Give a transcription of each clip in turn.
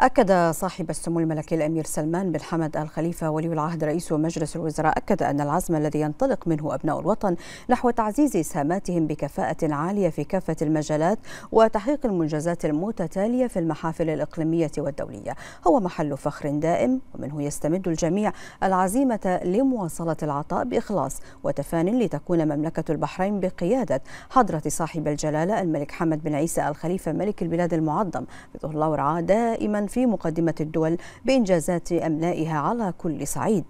أكد صاحب السمو الملكي الأمير سلمان بن حمد آل خليفة ولي العهد رئيس مجلس الوزراء أكد أن العزم الذي ينطلق منه أبناء الوطن نحو تعزيز إسهاماتهم بكفاءة عالية في كافة المجالات وتحقيق المنجزات المتتالية في المحافل الإقليمية والدولية هو محل فخر دائم ومنه يستمد الجميع العزيمة لمواصلة العطاء بإخلاص وتفان لتكون مملكة البحرين بقيادة حضرة صاحب الجلالة الملك حمد بن عيسى آل خليفة ملك البلاد المعظم بظهر الله ورعاه دائما في مقدمة الدول بإنجازات أملائها على كل صعيد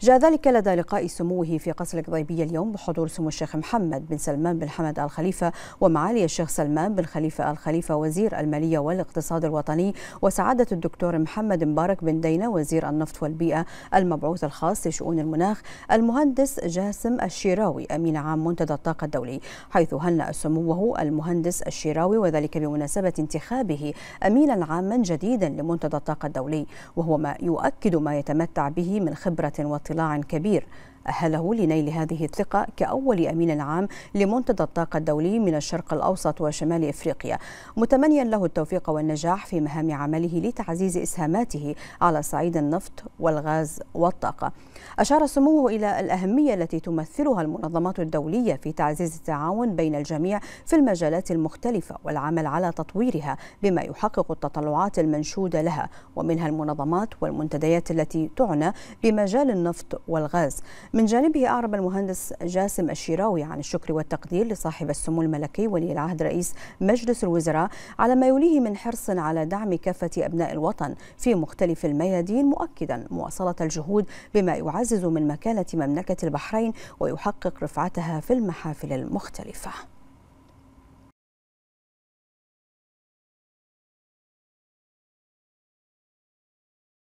جاء ذلك لدى لقاء سموه في قصر القضيبية اليوم بحضور سمو الشيخ محمد بن سلمان بن حمد آل خليفة ومعالي الشيخ سلمان بن خليفة آل خليفة وزير المالية والاقتصاد الوطني وسعادة الدكتور محمد مبارك بن دينة وزير النفط والبيئة المبعوث الخاص لشؤون المناخ المهندس جاسم الشيراوي أمين عام منتدى الطاقة الدولي حيث هنأ سموه المهندس الشيراوي وذلك بمناسبة انتخابه أمينا عاما جديدا لمنتدى الطاقة الدولي وهو ما يؤكد ما يتمتع به من خبرة وطلاع كبير أهله لنيل هذه الثقة كأول أمين عام لمنتدى الطاقة الدولي من الشرق الأوسط وشمال إفريقيا متمنيا له التوفيق والنجاح في مهام عمله لتعزيز إسهاماته على صعيد النفط والغاز والطاقة أشار سموه إلى الأهمية التي تمثلها المنظمات الدولية في تعزيز التعاون بين الجميع في المجالات المختلفة والعمل على تطويرها بما يحقق التطلعات المنشودة لها ومنها المنظمات والمنتديات التي تعنى بمجال النفط والغاز من جانبه أعرب المهندس جاسم الشيراوي عن الشكر والتقدير لصاحب السمو الملكي ولي العهد رئيس مجلس الوزراء على ما يوليه من حرص على دعم كافة أبناء الوطن في مختلف الميادين مؤكدا مواصلة الجهود بما يعزز من مكانة مملكة البحرين ويحقق رفعتها في المحافل المختلفة